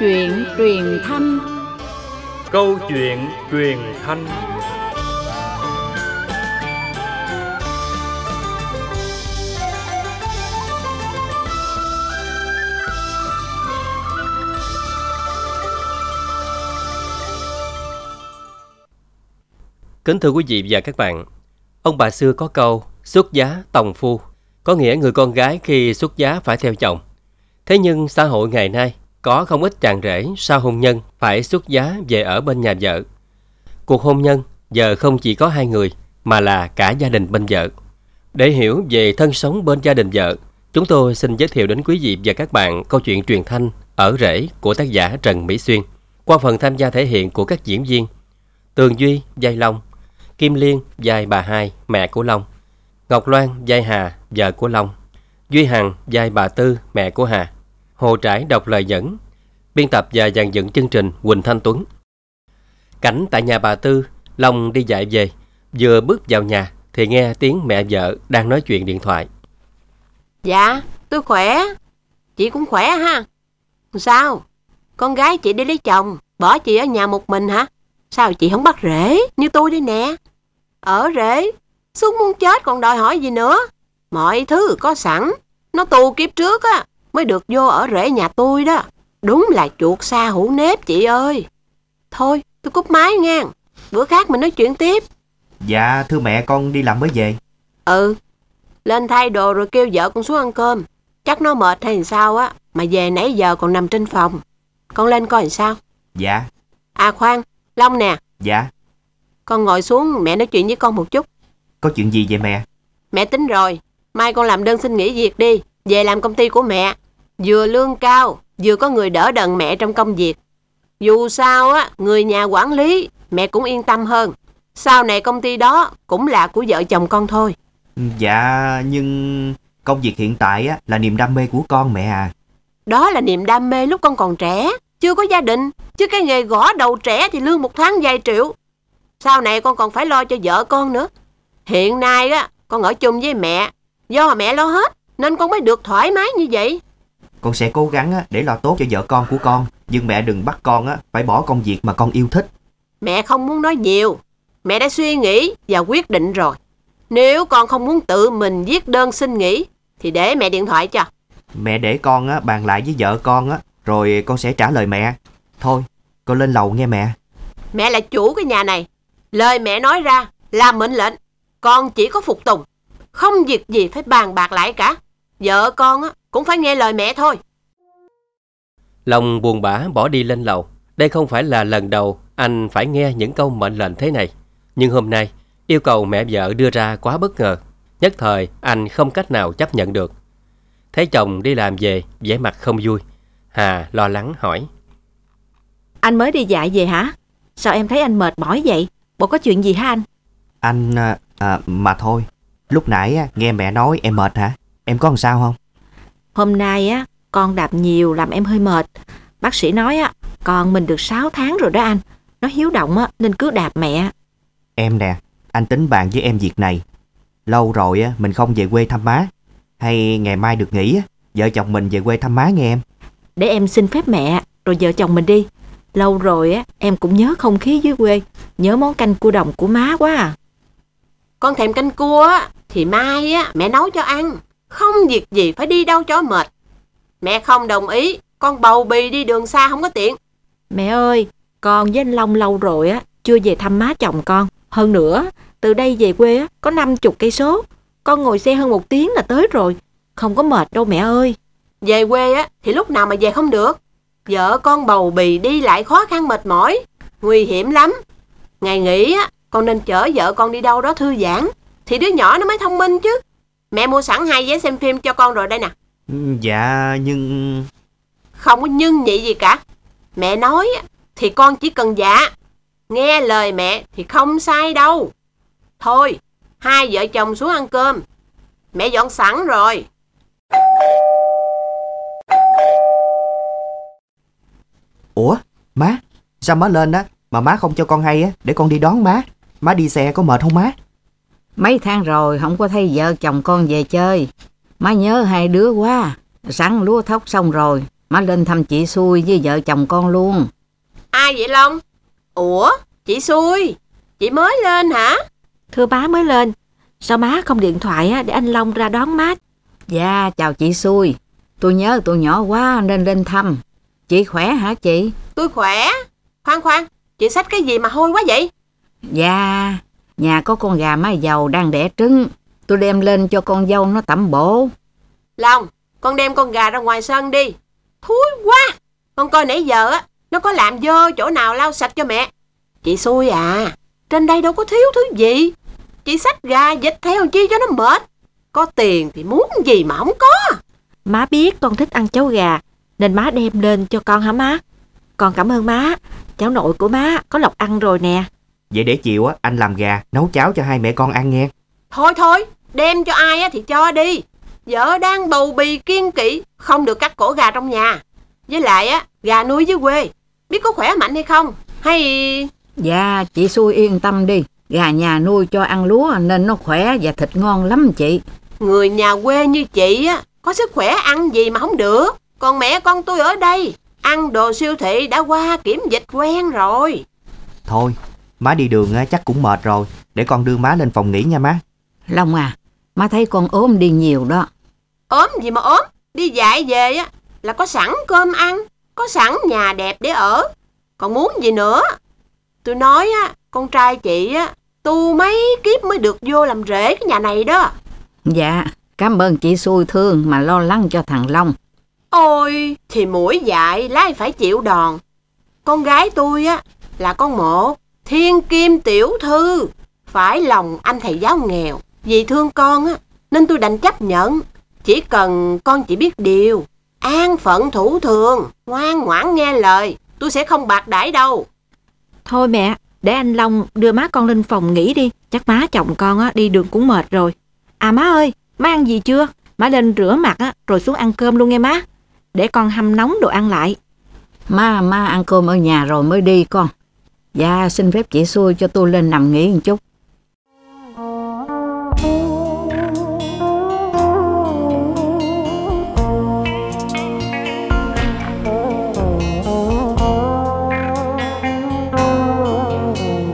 chuyện truyền thanh Câu chuyện truyền thanh Kính thưa quý vị và các bạn, ông bà xưa có câu xuất giá tòng phu, có nghĩa người con gái khi xuất giá phải theo chồng. Thế nhưng xã hội ngày nay có không ít chàng rể sau hôn nhân phải xuất giá về ở bên nhà vợ. Cuộc hôn nhân giờ không chỉ có hai người mà là cả gia đình bên vợ. Để hiểu về thân sống bên gia đình vợ, chúng tôi xin giới thiệu đến quý vị và các bạn câu chuyện truyền thanh Ở rể của tác giả Trần Mỹ Xuyên qua phần tham gia thể hiện của các diễn viên Tường Duy, Giai Long, Kim Liên, Giai Bà Hai, mẹ của Long, Ngọc Loan, Giai Hà, vợ của Long, Duy Hằng, Giai Bà Tư, mẹ của Hà. Hồ Trải đọc lời dẫn, biên tập và dàn dựng chương trình Quỳnh Thanh Tuấn. Cảnh tại nhà bà Tư, Long đi dạy về, vừa bước vào nhà thì nghe tiếng mẹ vợ đang nói chuyện điện thoại. Dạ, tôi khỏe, chị cũng khỏe ha. Sao? Con gái chị đi lấy chồng, bỏ chị ở nhà một mình hả? Sao chị không bắt rễ như tôi đây nè? Ở rễ, xuống muốn chết còn đòi hỏi gì nữa? Mọi thứ có sẵn, nó tù kiếp trước á, mới được vô ở rễ nhà tôi đó. Đúng là chuột xa hũ nếp chị ơi. Thôi, tôi cúp máy ngang. Bữa khác mình nói chuyện tiếp. Dạ, thưa mẹ con đi làm mới về. Ừ, lên thay đồ rồi kêu vợ con xuống ăn cơm. Chắc nó mệt hay sao á, mà về nãy giờ còn nằm trên phòng. Con lên coi làm sao. Dạ. À khoan, Long nè. Dạ. Con ngồi xuống mẹ nói chuyện với con một chút. Có chuyện gì vậy mẹ? Mẹ tính rồi, mai con làm đơn xin nghỉ việc đi về làm công ty của mẹ vừa lương cao vừa có người đỡ đần mẹ trong công việc dù sao á người nhà quản lý mẹ cũng yên tâm hơn sau này công ty đó cũng là của vợ chồng con thôi ừ, dạ nhưng công việc hiện tại á là niềm đam mê của con mẹ à đó là niềm đam mê lúc con còn trẻ chưa có gia đình chứ cái nghề gõ đầu trẻ thì lương một tháng vài triệu sau này con còn phải lo cho vợ con nữa hiện nay á con ở chung với mẹ do mẹ lo hết nên con mới được thoải mái như vậy. Con sẽ cố gắng để lo tốt cho vợ con của con, nhưng mẹ đừng bắt con phải bỏ công việc mà con yêu thích. Mẹ không muốn nói nhiều, mẹ đã suy nghĩ và quyết định rồi. Nếu con không muốn tự mình viết đơn xin nghỉ, thì để mẹ điện thoại cho. Mẹ để con bàn lại với vợ con rồi con sẽ trả lời mẹ. Thôi, con lên lầu nghe mẹ. Mẹ là chủ cái nhà này. Lời mẹ nói ra là mệnh lệnh. Con chỉ có phục tùng. Không việc gì phải bàn bạc lại cả. Vợ con cũng phải nghe lời mẹ thôi. lòng buồn bã bỏ đi lên lầu. Đây không phải là lần đầu anh phải nghe những câu mệnh lệnh thế này. Nhưng hôm nay, yêu cầu mẹ vợ đưa ra quá bất ngờ. Nhất thời, anh không cách nào chấp nhận được. Thấy chồng đi làm về, vẻ mặt không vui. Hà lo lắng hỏi. Anh mới đi dạy về hả? Sao em thấy anh mệt mỏi vậy? Bộ có chuyện gì hả anh? Anh à, à mà thôi. Lúc nãy nghe mẹ nói em mệt hả? Em có làm sao không? Hôm nay á, con đạp nhiều làm em hơi mệt. Bác sĩ nói á, con mình được 6 tháng rồi đó anh. Nó hiếu động á, nên cứ đạp mẹ. Em nè, anh tính bàn với em việc này. Lâu rồi á, mình không về quê thăm má. Hay ngày mai được nghỉ á, vợ chồng mình về quê thăm má nghe em. Để em xin phép mẹ, rồi vợ chồng mình đi. Lâu rồi á, em cũng nhớ không khí dưới quê, nhớ món canh cua đồng của má quá à. Con thèm canh cua á, thì mai á, mẹ nấu cho ăn. Không việc gì phải đi đâu cho mệt. Mẹ không đồng ý, con bầu bì đi đường xa không có tiện. Mẹ ơi, con với anh Long lâu rồi á, chưa về thăm má chồng con. Hơn nữa, từ đây về quê á, có 50 cây số. Con ngồi xe hơn một tiếng là tới rồi, không có mệt đâu mẹ ơi. Về quê á, thì lúc nào mà về không được. Vợ con bầu bì đi lại khó khăn mệt mỏi, nguy hiểm lắm. Ngày nghỉ á, con nên chở vợ con đi đâu đó thư giãn, thì đứa nhỏ nó mới thông minh chứ. Mẹ mua sẵn hai vé xem phim cho con rồi đây nè ừ, Dạ nhưng Không có nhưng nhị gì cả Mẹ nói thì con chỉ cần dạ Nghe lời mẹ thì không sai đâu Thôi Hai vợ chồng xuống ăn cơm Mẹ dọn sẵn rồi Ủa má Sao má lên á Mà má không cho con hay á Để con đi đón má Má đi xe có mệt không má Mấy tháng rồi không có thấy vợ chồng con về chơi. Má nhớ hai đứa quá. Sẵn lúa thóc xong rồi. Má lên thăm chị xui với vợ chồng con luôn. Ai vậy Long? Ủa? Chị xui? Chị mới lên hả? Thưa má mới lên. Sao má không điện thoại để anh Long ra đón má? Dạ, chào chị xui. Tôi nhớ tôi nhỏ quá nên lên thăm. Chị khỏe hả chị? Tôi khỏe. Khoan khoan, chị sách cái gì mà hôi quá vậy? Dạ, Nhà có con gà mái dầu đang đẻ trứng. Tôi đem lên cho con dâu nó tẩm bổ. Long, con đem con gà ra ngoài sân đi. Thúi quá! Con coi nãy giờ á, nó có làm dơ chỗ nào lau sạch cho mẹ. Chị xui à, trên đây đâu có thiếu thứ gì. Chị sách gà dịch theo chi cho nó mệt. Có tiền thì muốn gì mà không có. Má biết con thích ăn cháo gà, nên má đem lên cho con hả má? Con cảm ơn má, cháu nội của má có lộc ăn rồi nè. Vậy để chiều á anh làm gà nấu cháo cho hai mẹ con ăn nghe Thôi thôi đem cho ai á thì cho đi Vợ đang bầu bì kiên kỵ Không được cắt cổ gà trong nhà Với lại á gà nuôi dưới quê Biết có khỏe mạnh hay không Hay Dạ chị xui yên tâm đi Gà nhà nuôi cho ăn lúa nên nó khỏe và thịt ngon lắm chị Người nhà quê như chị á Có sức khỏe ăn gì mà không được Còn mẹ con tôi ở đây Ăn đồ siêu thị đã qua kiểm dịch quen rồi Thôi Má đi đường chắc cũng mệt rồi, để con đưa má lên phòng nghỉ nha má. Long à, má thấy con ốm đi nhiều đó. ốm gì mà ốm, đi dạy về á là có sẵn cơm ăn, có sẵn nhà đẹp để ở, còn muốn gì nữa. Tôi nói á, con trai chị á, tu mấy kiếp mới được vô làm rể cái nhà này đó. Dạ, cảm ơn chị xui thương mà lo lắng cho thằng Long. Ôi, thì mũi dạy lái phải chịu đòn. Con gái tôi á là con một, Thiên kim tiểu thư Phải lòng anh thầy giáo nghèo Vì thương con á Nên tôi đành chấp nhận Chỉ cần con chỉ biết điều An phận thủ thường Ngoan ngoãn nghe lời Tôi sẽ không bạc đãi đâu Thôi mẹ Để anh Long đưa má con lên phòng nghỉ đi Chắc má chồng con á, đi đường cũng mệt rồi À má ơi Má ăn gì chưa Má lên rửa mặt á, rồi xuống ăn cơm luôn nghe má Để con hâm nóng đồ ăn lại Má, má ăn cơm ở nhà rồi mới đi con Dạ, xin phép chị xui cho tôi lên nằm nghỉ một chút.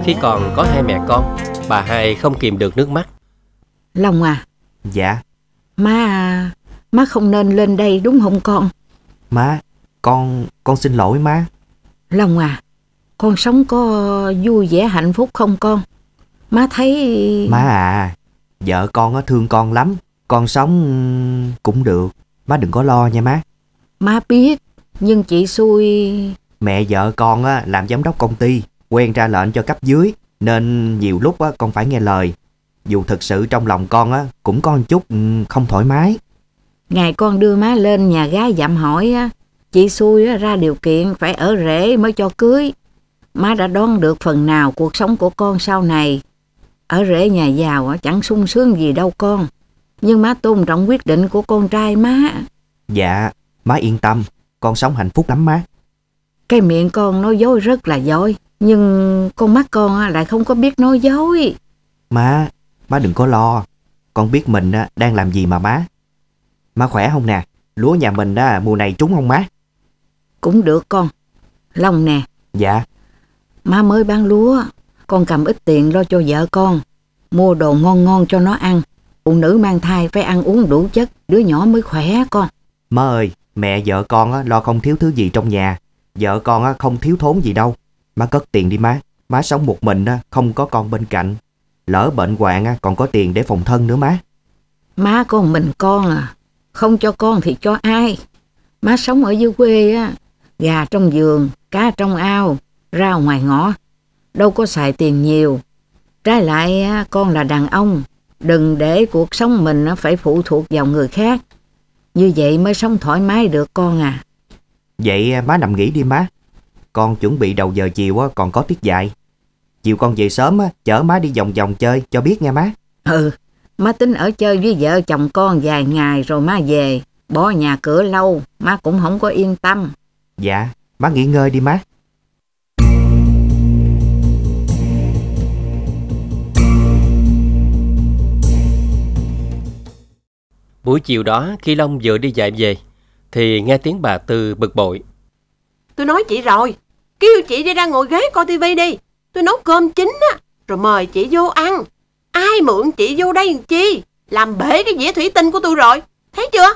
Khi còn có hai mẹ con, bà hai không kìm được nước mắt. Long à. Dạ. Má à, má không nên lên đây đúng không con? Má, con, con xin lỗi má. Long à, con sống có vui vẻ hạnh phúc không con? Má thấy... Má à, vợ con á thương con lắm. Con sống cũng được. Má đừng có lo nha má. Má biết, nhưng chị xui... Mẹ vợ con á làm giám đốc công ty, quen ra lệnh cho cấp dưới. Nên nhiều lúc á con phải nghe lời. Dù thực sự trong lòng con á cũng có một chút không thoải mái. Ngày con đưa má lên nhà gái dạm hỏi á, chị xui ra điều kiện phải ở rể mới cho cưới má đã đoán được phần nào cuộc sống của con sau này. Ở rễ nhà giàu chẳng sung sướng gì đâu con, nhưng má tôn trọng quyết định của con trai má. Dạ, má yên tâm, con sống hạnh phúc lắm má. Cái miệng con nói dối rất là dối, nhưng con mắt con lại không có biết nói dối. Má, má đừng có lo, con biết mình đang làm gì mà má. Má khỏe không nè, lúa nhà mình mùa này trúng không má? Cũng được con. Long nè. Dạ. Má mới bán lúa, con cầm ít tiền lo cho vợ con. Mua đồ ngon ngon cho nó ăn. Phụ nữ mang thai phải ăn uống đủ chất, đứa nhỏ mới khỏe con. Má ơi, mẹ vợ con lo không thiếu thứ gì trong nhà. Vợ con không thiếu thốn gì đâu. Má cất tiền đi má. Má sống một mình á, không có con bên cạnh. Lỡ bệnh hoạn còn có tiền để phòng thân nữa má. Má con mình con à. Không cho con thì cho ai. Má sống ở dưới quê á. Gà trong giường, cá trong ao, ra ngoài ngõ, đâu có xài tiền nhiều. Trái lại con là đàn ông, đừng để cuộc sống mình phải phụ thuộc vào người khác. Như vậy mới sống thoải mái được con à. Vậy à, má nằm nghỉ đi má. Con chuẩn bị đầu giờ chiều còn có tiết dạy. Chiều con về sớm chở má đi vòng vòng chơi cho biết nghe má. Ừ, má tính ở chơi với vợ chồng con vài ngày rồi má về. Bỏ nhà cửa lâu, má cũng không có yên tâm. Dạ, má nghỉ ngơi đi má. Buổi chiều đó khi Long vừa đi dạy về thì nghe tiếng bà Tư bực bội. Tôi nói chị rồi, kêu chị đi ra ngồi ghế coi tivi đi. Tôi nấu cơm chín á, rồi mời chị vô ăn. Ai mượn chị vô đây làm chi? Làm bể cái dĩa thủy tinh của tôi rồi, thấy chưa?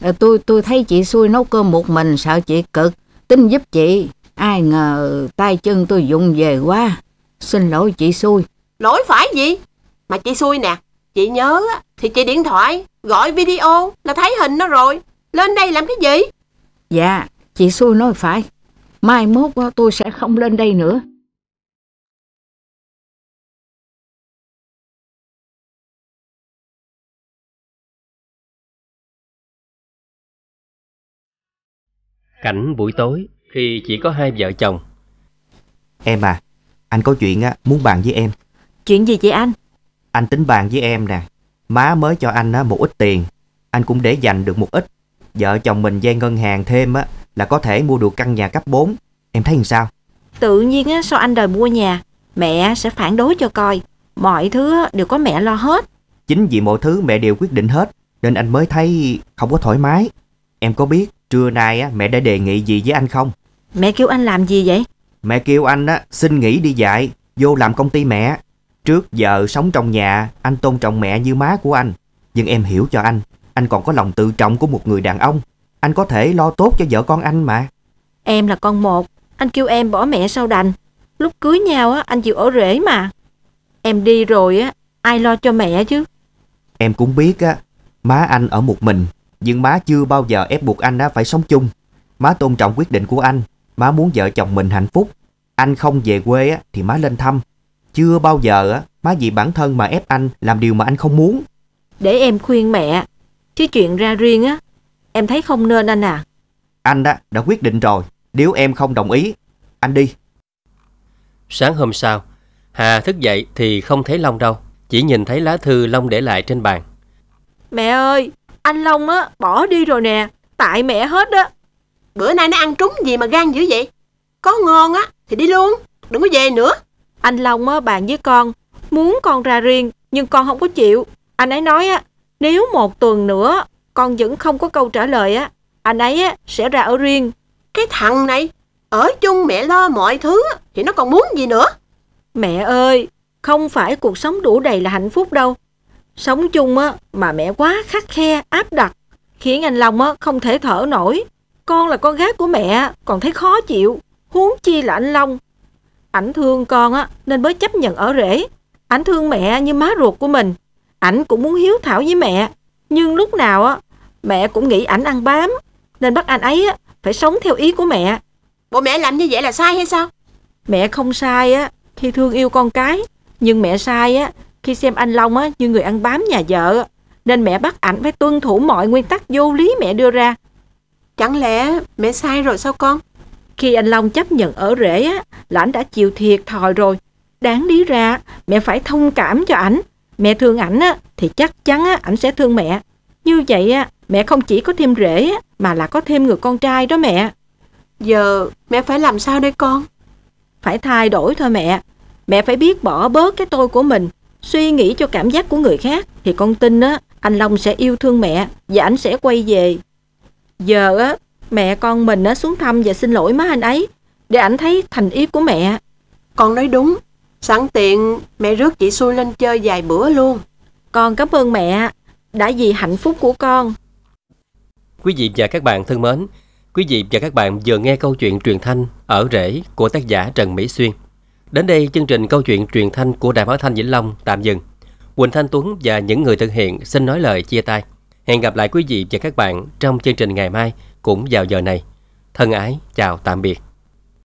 À, tôi tôi thấy chị xui nấu cơm một mình sợ chị cực, tính giúp chị. Ai ngờ tay chân tôi dùng về quá. Xin lỗi chị xui. Lỗi phải gì? Mà chị xui nè, chị nhớ thì chị điện thoại gọi video là thấy hình nó rồi. Lên đây làm cái gì? Dạ, chị xui nói phải. Mai mốt ờ, tôi sẽ không lên đây nữa. Cảnh buổi tối khi chỉ có hai vợ chồng. Em à, anh có chuyện á ờ, muốn bàn với em. Chuyện gì vậy anh? Anh tính bàn với em nè. Má mới cho anh á, một ít tiền, anh cũng để dành được một ít. Vợ chồng mình dây ngân hàng thêm á, là có thể mua được căn nhà cấp 4. Em thấy làm sao? Tự nhiên á, sao anh đòi mua nhà, mẹ sẽ phản đối cho coi. Mọi thứ đều có mẹ lo hết. Chính vì mọi thứ mẹ đều quyết định hết, nên anh mới thấy không có thoải mái. Em có biết trưa nay á, mẹ đã đề nghị gì với anh không? Mẹ kêu anh làm gì vậy? Mẹ kêu anh á, xin nghỉ đi dạy, vô làm công ty mẹ. Trước giờ sống trong nhà, anh tôn trọng mẹ như má của anh. Nhưng em hiểu cho anh, anh còn có lòng tự trọng của một người đàn ông. Anh có thể lo tốt cho vợ con anh mà. Em là con một, anh kêu em bỏ mẹ sau đành. Lúc cưới nhau á, anh chịu ở rể mà. Em đi rồi á, ai lo cho mẹ chứ. Em cũng biết á, má anh ở một mình, nhưng má chưa bao giờ ép buộc anh á phải sống chung. Má tôn trọng quyết định của anh, má muốn vợ chồng mình hạnh phúc. Anh không về quê á, thì má lên thăm, chưa bao giờ má vì bản thân mà ép anh làm điều mà anh không muốn. Để em khuyên mẹ, chứ chuyện ra riêng á, em thấy không nên anh à. Anh đã đã quyết định rồi, nếu em không đồng ý, anh đi. Sáng hôm sau, Hà thức dậy thì không thấy Long đâu, chỉ nhìn thấy lá thư Long để lại trên bàn. Mẹ ơi, anh Long á bỏ đi rồi nè, tại mẹ hết á. Bữa nay nó ăn trúng gì mà gan dữ vậy? Có ngon á thì đi luôn, đừng có về nữa. Anh Long á, bạn với con, muốn con ra riêng, nhưng con không có chịu. Anh ấy nói á, nếu một tuần nữa con vẫn không có câu trả lời á, anh ấy á, sẽ ra ở riêng. Cái thằng này, ở chung mẹ lo mọi thứ thì nó còn muốn gì nữa. Mẹ ơi, không phải cuộc sống đủ đầy là hạnh phúc đâu. Sống chung á, mà mẹ quá khắc khe, áp đặt, khiến anh Long á, không thể thở nổi. Con là con gái của mẹ, còn thấy khó chịu. Huống chi là anh Long Ảnh thương con á, nên mới chấp nhận ở rể. Ảnh thương mẹ như má ruột của mình. Ảnh cũng muốn hiếu thảo với mẹ. Nhưng lúc nào á, mẹ cũng nghĩ ảnh ăn bám. Nên bắt anh ấy á, phải sống theo ý của mẹ. Bộ mẹ làm như vậy là sai hay sao? Mẹ không sai á, khi thương yêu con cái. Nhưng mẹ sai á, khi xem anh Long á, như người ăn bám nhà vợ. Nên mẹ bắt ảnh phải tuân thủ mọi nguyên tắc vô lý mẹ đưa ra. Chẳng lẽ mẹ sai rồi sao con? Khi anh Long chấp nhận ở rể á, là anh đã chịu thiệt thòi rồi. Đáng lý ra, mẹ phải thông cảm cho ảnh. Mẹ thương ảnh á, thì chắc chắn á, ảnh sẽ thương mẹ. Như vậy á, mẹ không chỉ có thêm rể á, mà là có thêm người con trai đó mẹ. Giờ mẹ phải làm sao đây con? Phải thay đổi thôi mẹ. Mẹ phải biết bỏ bớt cái tôi của mình, suy nghĩ cho cảm giác của người khác thì con tin á, anh Long sẽ yêu thương mẹ và ảnh sẽ quay về. Giờ á, Mẹ con mình á, xuống thăm và xin lỗi má anh ấy Để ảnh thấy thành ý của mẹ Con nói đúng Sẵn tiện mẹ rước chị Xui lên chơi vài bữa luôn Con cảm ơn mẹ Đã vì hạnh phúc của con Quý vị và các bạn thân mến Quý vị và các bạn vừa nghe câu chuyện truyền thanh Ở rễ của tác giả Trần Mỹ Xuyên Đến đây chương trình câu chuyện truyền thanh của Đài Phát Thanh Vĩnh Long tạm dừng Quỳnh Thanh Tuấn và những người thực hiện xin nói lời chia tay Hẹn gặp lại quý vị và các bạn trong chương trình ngày mai cũng vào giờ này. Thân ái, chào tạm biệt.